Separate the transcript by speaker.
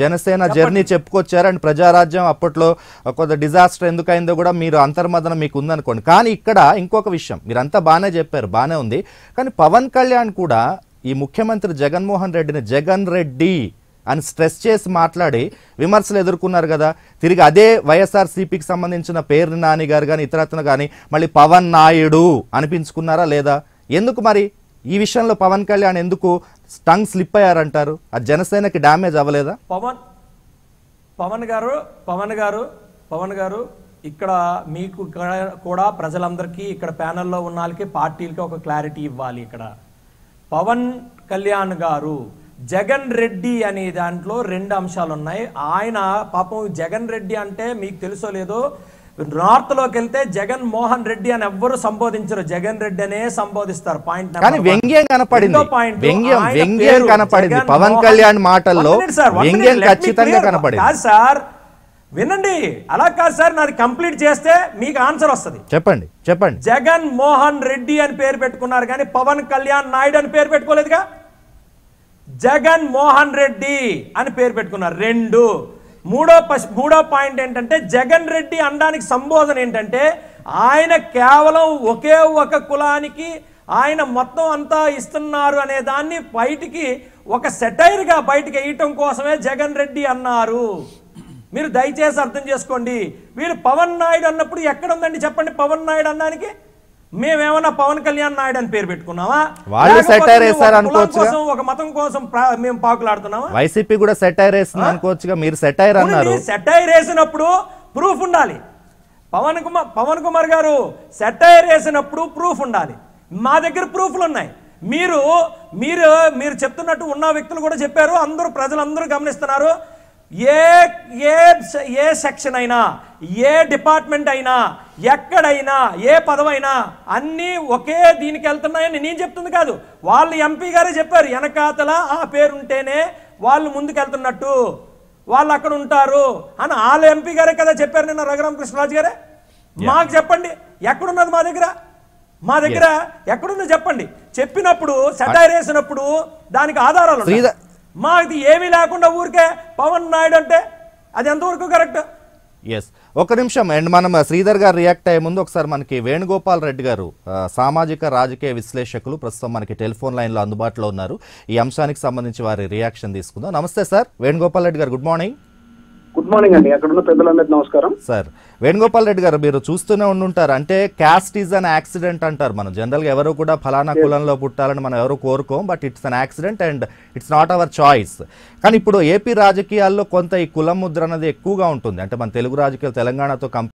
Speaker 1: Janasena journey చెప్పుకొచ్చారు and Prajarajyam అప్పట్లో కొంత డిజాస్టర్ ఎందుకైందో కూడా మీరు అంతర్మదనం మీకు ఉందనుకోండి కానీ ఇక్కడ ఇంకొక విషయం మీరంతా బాగానే చెప్పారు బాగానే ఉంది కానీ పవన్ కళ్యాణ్ కూడా ఈ ముఖ్యమంత్రి జగన్మోహన్ రెడ్డిని జగన్ రెడ్డి అని స్ట్రెస్ చేసి మాట్లాడి విమర్శలు ఎదుర్కొన్నారు కదా తిరిగి అదే వైఎస్ఆర్సీపీకి సంబంధించిన పేరు నాని గారు కానీ ఇతరత్న కానీ మళ్ళీ పవన్ నాయుడు అనిపించుకున్నారా లేదా ఎందుకు మరి ఈ విషయంలో పవన్ కళ్యాణ్ ఎందుకు స్టంగ్ స్లిప్ అయ్యారంటారు ఆ జనసేనకి డ్యామేజ్ అవ్వలేదా
Speaker 2: పవన్ పవన్ గారు పవన్ గారు పవన్ గారు ఇక్కడ మీకు కూడా ప్రజలందరికీ ఇక్కడ ప్యానల్లో ఉన్న వాళ్ళకి పార్టీలకి ఒక క్లారిటీ ఇవ్వాలి ఇక్కడ పవన్ కళ్యాణ్ గారు జగన్ రెడ్డి అనే దాంట్లో రెండు అంశాలు ఉన్నాయి ఆయన పాపం జగన్ రెడ్డి అంటే మీకు తెలుసో లేదో నార్త్లోకి వెళ్తే జగన్ మోహన్ రెడ్డి అని ఎవ్వరు సంబోధించరు జగన్ రెడ్డి అనే సంబోధిస్తారు పాయింట్ కానీ వ్యంగ్యం కనపడింది వ్యంగ్యం వ్యంగ్యం కనపడింది పవన్ కళ్యాణ్ మాటల్లో వ్యంగ్యం ఖచ్చితంగా కనపడింది సార్ వినండి అలా కాదు సార్ నాది కంప్లీట్ చేస్తే మీకు ఆన్సర్ వస్తుంది
Speaker 1: చెప్పండి చెప్పండి
Speaker 2: జగన్ మోహన్ రెడ్డి అని పేరు పెట్టుకున్నారు కానీ పవన్ కళ్యాణ్ నాయుడు అని పేరు పెట్టుకోలేదుగా జగన్ మోహన్ రెడ్డి అని పేరు పెట్టుకున్నారు రెండు మూడో మూడో పాయింట్ ఏంటంటే జగన్ రెడ్డి అనడానికి సంబోధన ఏంటంటే ఆయన కేవలం ఒకే ఒక కులానికి ఆయన మొత్తం అంతా ఇస్తున్నారు అనే దాన్ని బయటికి ఒక సెటైర్గా బయటికి వేయటం కోసమే జగన్ రెడ్డి అన్నారు మీరు దయచేసి అర్థం చేసుకోండి వీళ్ళు పవన్ నాయుడు అన్నప్పుడు ఎక్కడ ఉందండి చెప్పండి పవన్ నాయుడు అన్నానికి మేమేమన్నా పవన్ కళ్యాణ్ నాయుడు అని పేరు పెట్టుకున్నామా వాళ్ళు సెటైర్ అనుకోవచ్చు ఒక మతం కోసం మేము పాకులాడుతున్నామా
Speaker 1: వైసీపీ కూడా సెటైర్ మీరు సెటైర్ అన్నారు
Speaker 2: సెటైర్ వేసినప్పుడు ప్రూఫ్ ఉండాలి పవన్ కుమార్ పవన్ కుమార్ గారు సెటైర్ వేసినప్పుడు ప్రూఫ్ ఉండాలి మా దగ్గర ప్రూఫ్లు ఉన్నాయి మీరు మీరు మీరు చెప్తున్నట్టు ఉన్న వ్యక్తులు కూడా చెప్పారు అందరూ ప్రజలందరూ గమనిస్తున్నారు ఏ ఏ ఏ సెక్షన్ అయినా ఏ డిపార్ట్మెంట్ అయినా ఎక్కడైనా ఏ పదవైనా అన్నీ ఒకే దీనికి వెళ్తున్నాయని నేను చెప్తుంది కాదు వాళ్ళు ఎంపీ గారే చెప్పారు వెనకాతల ఆ పేరుంటేనే వాళ్ళు ముందుకెళ్తున్నట్టు వాళ్ళు అక్కడ ఉంటారు అని వాళ్ళ ఎంపీ గారే కదా చెప్పారు నిన్న రఘురామ కృష్ణరాజు గారే మాకు చెప్పండి ఎక్కడున్నది మా దగ్గర మా దగ్గర ఎక్కడుందో చెప్పండి చెప్పినప్పుడు సెటైర్ వేసినప్పుడు దానికి ఆధారాలు మాది ఏమీ లేకుండా ఊరికే పవన్ నాయుడు అంటే అది ఎంతవరకు కరెక్ట్
Speaker 1: ఎస్ ఒక నిమిషం అండ్ మనం శ్రీధర్ గారు రియాక్ట్ అయ్యే ముందు ఒకసారి మనకి వేణుగోపాల్ రెడ్డి గారు సామాజిక రాజకీయ విశ్లేషకులు ప్రస్తుతం మనకి టెలిఫోన్ లైన్లో అందుబాటులో ఉన్నారు ఈ అంశానికి సంబంధించి వారి రియాక్షన్ తీసుకుందాం నమస్తే సార్ వేణుగోపాల్ రెడ్డి గారు గుడ్ మార్నింగ్ గుడ్ మార్నింగ్ అండి అక్కడ ఉన్న పెద్దలందరికీ నమస్కారం సార్ వేణుగోపాల్ రెడ్డి గారు మీరు చూస్తూనే ఉండుంటారు అంటే క్యాస్ట్ ఈజ్ అన్ యాక్సిడెంట్ అంటారు మనం జనరల్ గా ఎవరు కూడా ఫలానా కులంలో పుట్టాలని మనం ఎవరు కోరుకోం but it's an accident and it's not our choice కానీ ఇప్పుడు ఏపీ రాజకీయాల్లో కొంత ఈ కులం ముద్ర అనేది ఎక్కువగా ఉంటుంది అంటే మన తెలుగు రాజకీయాలు తెలంగాణతో కంపెనీ